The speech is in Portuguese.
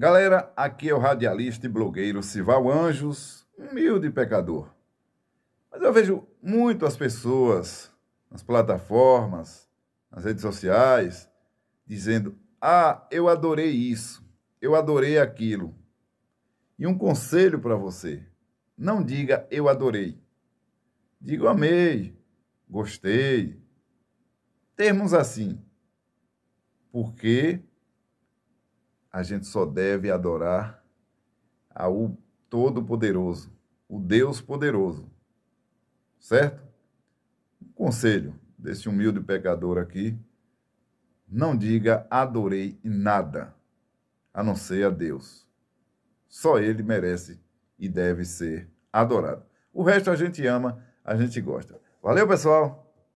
Galera, aqui é o radialista e blogueiro Sival Anjos, humilde pecador. Mas eu vejo muito as pessoas nas plataformas, nas redes sociais, dizendo: Ah, eu adorei isso, eu adorei aquilo. E um conselho para você: não diga eu adorei. Diga amei, gostei. Termos assim. Porque a gente só deve adorar ao Todo-Poderoso, o Deus Poderoso. Certo? Um conselho desse humilde pecador aqui: não diga adorei nada, a não ser a Deus. Só Ele merece e deve ser adorado. O resto a gente ama, a gente gosta. Valeu, pessoal!